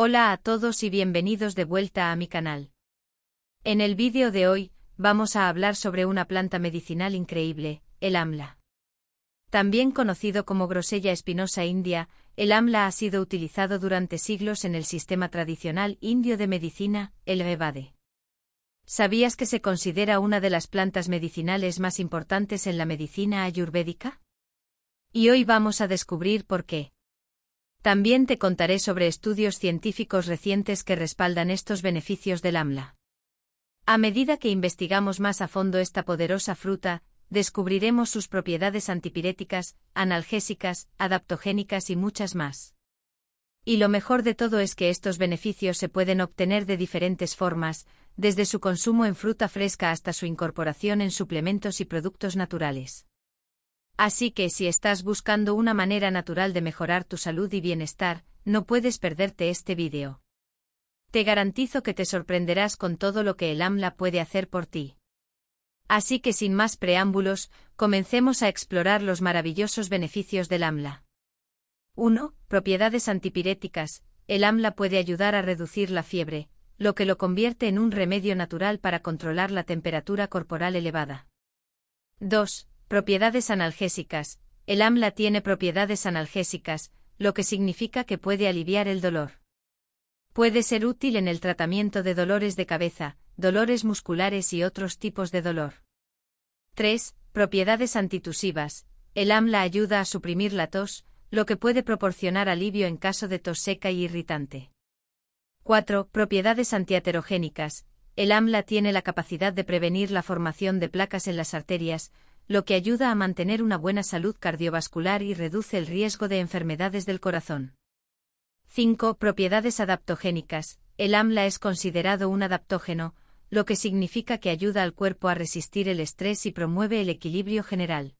Hola a todos y bienvenidos de vuelta a mi canal. En el vídeo de hoy, vamos a hablar sobre una planta medicinal increíble, el AMLA. También conocido como grosella espinosa india, el AMLA ha sido utilizado durante siglos en el sistema tradicional indio de medicina, el Bebade. ¿Sabías que se considera una de las plantas medicinales más importantes en la medicina ayurvédica? Y hoy vamos a descubrir por qué. También te contaré sobre estudios científicos recientes que respaldan estos beneficios del AMLA. A medida que investigamos más a fondo esta poderosa fruta, descubriremos sus propiedades antipiréticas, analgésicas, adaptogénicas y muchas más. Y lo mejor de todo es que estos beneficios se pueden obtener de diferentes formas, desde su consumo en fruta fresca hasta su incorporación en suplementos y productos naturales. Así que si estás buscando una manera natural de mejorar tu salud y bienestar, no puedes perderte este vídeo. Te garantizo que te sorprenderás con todo lo que el AMLA puede hacer por ti. Así que sin más preámbulos, comencemos a explorar los maravillosos beneficios del AMLA. 1. Propiedades antipiréticas. El AMLA puede ayudar a reducir la fiebre, lo que lo convierte en un remedio natural para controlar la temperatura corporal elevada. 2 Propiedades analgésicas. El AMLA tiene propiedades analgésicas, lo que significa que puede aliviar el dolor. Puede ser útil en el tratamiento de dolores de cabeza, dolores musculares y otros tipos de dolor. 3. Propiedades antitusivas. El AMLA ayuda a suprimir la tos, lo que puede proporcionar alivio en caso de tos seca y irritante. 4. Propiedades antiaterogénicas. El AMLA tiene la capacidad de prevenir la formación de placas en las arterias, lo que ayuda a mantener una buena salud cardiovascular y reduce el riesgo de enfermedades del corazón. 5. Propiedades adaptogénicas. El AMLA es considerado un adaptógeno, lo que significa que ayuda al cuerpo a resistir el estrés y promueve el equilibrio general.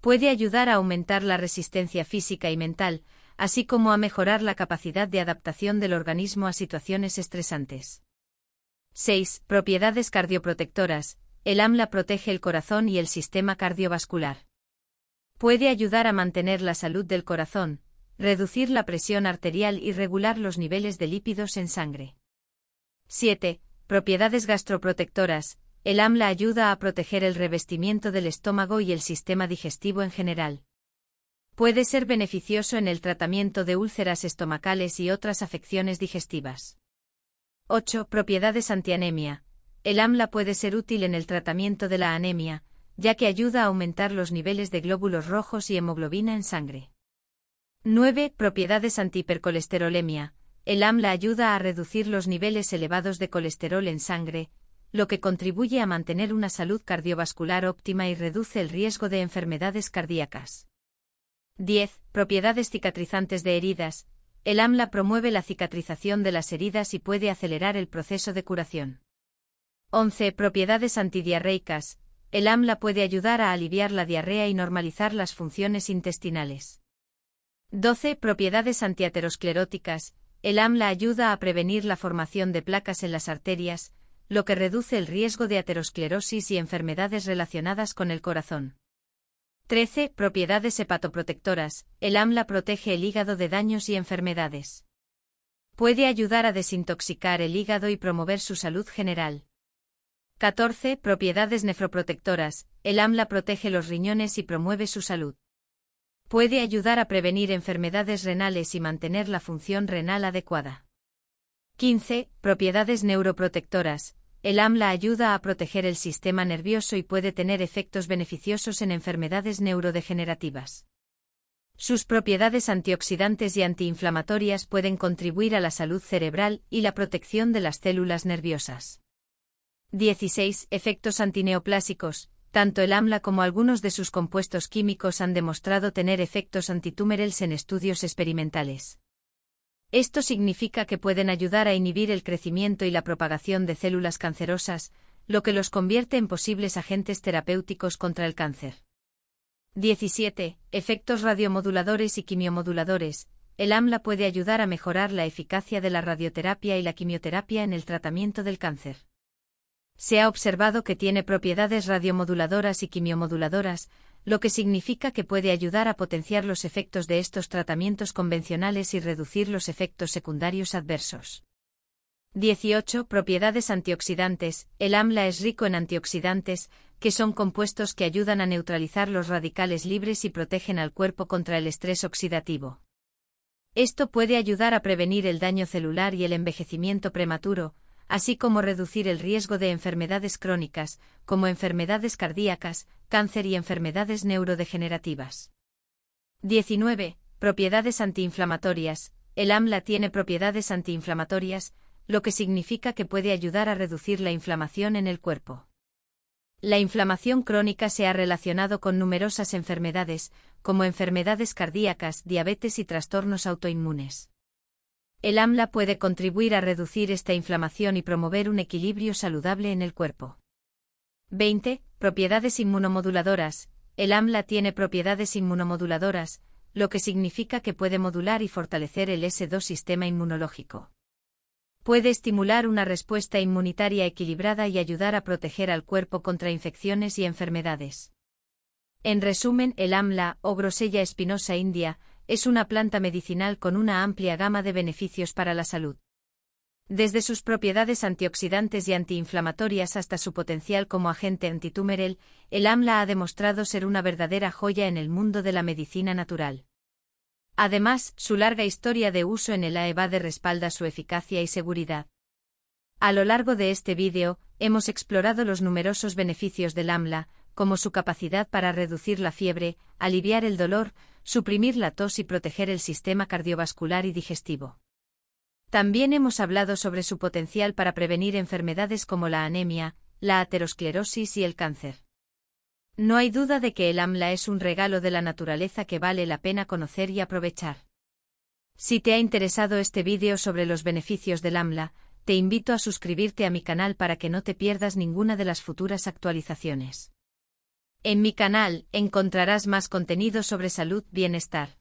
Puede ayudar a aumentar la resistencia física y mental, así como a mejorar la capacidad de adaptación del organismo a situaciones estresantes. 6. Propiedades cardioprotectoras. El AMLA protege el corazón y el sistema cardiovascular. Puede ayudar a mantener la salud del corazón, reducir la presión arterial y regular los niveles de lípidos en sangre. 7. Propiedades gastroprotectoras. El AMLA ayuda a proteger el revestimiento del estómago y el sistema digestivo en general. Puede ser beneficioso en el tratamiento de úlceras estomacales y otras afecciones digestivas. 8. Propiedades antianemia. El AMLA puede ser útil en el tratamiento de la anemia, ya que ayuda a aumentar los niveles de glóbulos rojos y hemoglobina en sangre. 9. Propiedades antihipercolesterolemia. El AMLA ayuda a reducir los niveles elevados de colesterol en sangre, lo que contribuye a mantener una salud cardiovascular óptima y reduce el riesgo de enfermedades cardíacas. 10. Propiedades cicatrizantes de heridas. El AMLA promueve la cicatrización de las heridas y puede acelerar el proceso de curación. 11. Propiedades antidiarreicas. El AMLA puede ayudar a aliviar la diarrea y normalizar las funciones intestinales. 12. Propiedades antiateroscleróticas. El AMLA ayuda a prevenir la formación de placas en las arterias, lo que reduce el riesgo de aterosclerosis y enfermedades relacionadas con el corazón. 13. Propiedades hepatoprotectoras. El AMLA protege el hígado de daños y enfermedades. Puede ayudar a desintoxicar el hígado y promover su salud general. 14. Propiedades nefroprotectoras. El AMLA protege los riñones y promueve su salud. Puede ayudar a prevenir enfermedades renales y mantener la función renal adecuada. 15. Propiedades neuroprotectoras. El AMLA ayuda a proteger el sistema nervioso y puede tener efectos beneficiosos en enfermedades neurodegenerativas. Sus propiedades antioxidantes y antiinflamatorias pueden contribuir a la salud cerebral y la protección de las células nerviosas. 16. Efectos antineoplásicos. Tanto el AMLA como algunos de sus compuestos químicos han demostrado tener efectos antitumerales en estudios experimentales. Esto significa que pueden ayudar a inhibir el crecimiento y la propagación de células cancerosas, lo que los convierte en posibles agentes terapéuticos contra el cáncer. 17. Efectos radiomoduladores y quimiomoduladores. El AMLA puede ayudar a mejorar la eficacia de la radioterapia y la quimioterapia en el tratamiento del cáncer. Se ha observado que tiene propiedades radiomoduladoras y quimiomoduladoras, lo que significa que puede ayudar a potenciar los efectos de estos tratamientos convencionales y reducir los efectos secundarios adversos. 18. Propiedades antioxidantes. El AMLA es rico en antioxidantes, que son compuestos que ayudan a neutralizar los radicales libres y protegen al cuerpo contra el estrés oxidativo. Esto puede ayudar a prevenir el daño celular y el envejecimiento prematuro, así como reducir el riesgo de enfermedades crónicas, como enfermedades cardíacas, cáncer y enfermedades neurodegenerativas. 19. Propiedades antiinflamatorias. El AMLA tiene propiedades antiinflamatorias, lo que significa que puede ayudar a reducir la inflamación en el cuerpo. La inflamación crónica se ha relacionado con numerosas enfermedades, como enfermedades cardíacas, diabetes y trastornos autoinmunes. El AMLA puede contribuir a reducir esta inflamación y promover un equilibrio saludable en el cuerpo. 20. Propiedades inmunomoduladoras. El AMLA tiene propiedades inmunomoduladoras, lo que significa que puede modular y fortalecer el S2 sistema inmunológico. Puede estimular una respuesta inmunitaria equilibrada y ayudar a proteger al cuerpo contra infecciones y enfermedades. En resumen, el AMLA, o grosella espinosa india, es una planta medicinal con una amplia gama de beneficios para la salud. Desde sus propiedades antioxidantes y antiinflamatorias hasta su potencial como agente antitumoral, el AMLA ha demostrado ser una verdadera joya en el mundo de la medicina natural. Además, su larga historia de uso en el AEVADE e respalda su eficacia y seguridad. A lo largo de este vídeo, hemos explorado los numerosos beneficios del AMLA, como su capacidad para reducir la fiebre, aliviar el dolor, suprimir la tos y proteger el sistema cardiovascular y digestivo. También hemos hablado sobre su potencial para prevenir enfermedades como la anemia, la aterosclerosis y el cáncer. No hay duda de que el AMLA es un regalo de la naturaleza que vale la pena conocer y aprovechar. Si te ha interesado este vídeo sobre los beneficios del AMLA, te invito a suscribirte a mi canal para que no te pierdas ninguna de las futuras actualizaciones. En mi canal encontrarás más contenido sobre salud, bienestar.